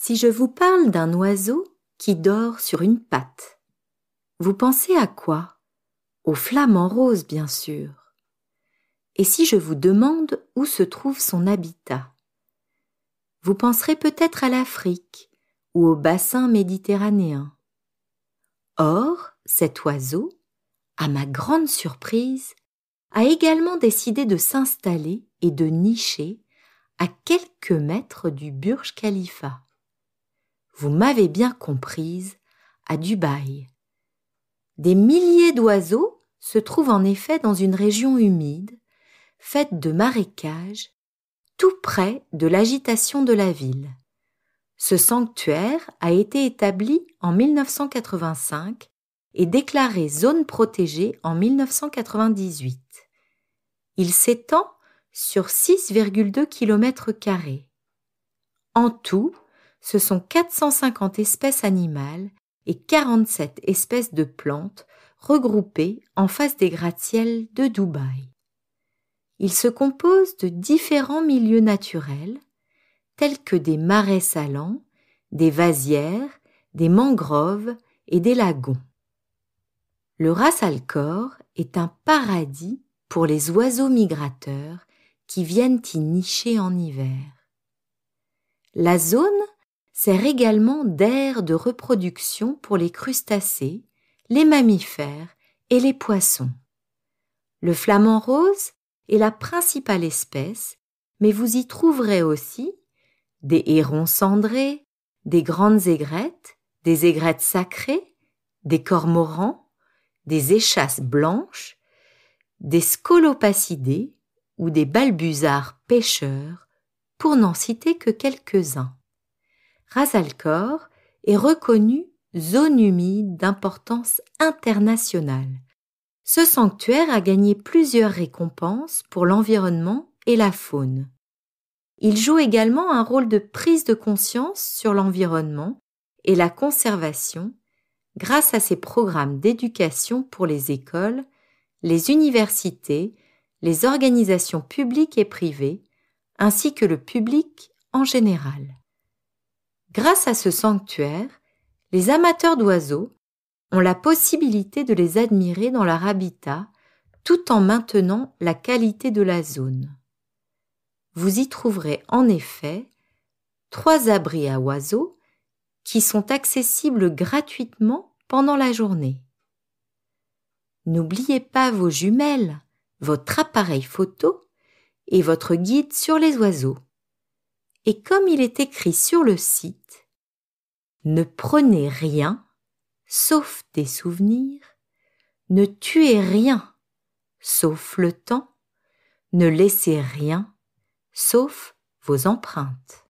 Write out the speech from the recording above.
Si je vous parle d'un oiseau qui dort sur une patte, vous pensez à quoi Au flamant rose, bien sûr. Et si je vous demande où se trouve son habitat Vous penserez peut-être à l'Afrique ou au bassin méditerranéen. Or, cet oiseau, à ma grande surprise, a également décidé de s'installer et de nicher à quelques mètres du Burj Khalifa vous m'avez bien comprise, à Dubaï. Des milliers d'oiseaux se trouvent en effet dans une région humide, faite de marécages, tout près de l'agitation de la ville. Ce sanctuaire a été établi en 1985 et déclaré zone protégée en 1998. Il s'étend sur 6,2 km. En tout, ce sont 450 espèces animales et 47 espèces de plantes regroupées en face des gratte-ciels de Dubaï. Il se compose de différents milieux naturels, tels que des marais salants, des vasières, des mangroves et des lagons. Le Ras al est un paradis pour les oiseaux migrateurs qui viennent y nicher en hiver. La zone sert également d'aire de reproduction pour les crustacés, les mammifères et les poissons. Le flamand rose est la principale espèce, mais vous y trouverez aussi des hérons cendrés, des grandes aigrettes, des aigrettes sacrées, des cormorans, des échasses blanches, des scolopacidés ou des balbuzards pêcheurs, pour n'en citer que quelques-uns. Ras est reconnue zone humide d'importance internationale. Ce sanctuaire a gagné plusieurs récompenses pour l'environnement et la faune. Il joue également un rôle de prise de conscience sur l'environnement et la conservation grâce à ses programmes d'éducation pour les écoles, les universités, les organisations publiques et privées, ainsi que le public en général. Grâce à ce sanctuaire, les amateurs d'oiseaux ont la possibilité de les admirer dans leur habitat tout en maintenant la qualité de la zone. Vous y trouverez en effet trois abris à oiseaux qui sont accessibles gratuitement pendant la journée. N'oubliez pas vos jumelles, votre appareil photo et votre guide sur les oiseaux et comme il est écrit sur le site, ne prenez rien, sauf des souvenirs, ne tuez rien, sauf le temps, ne laissez rien, sauf vos empreintes.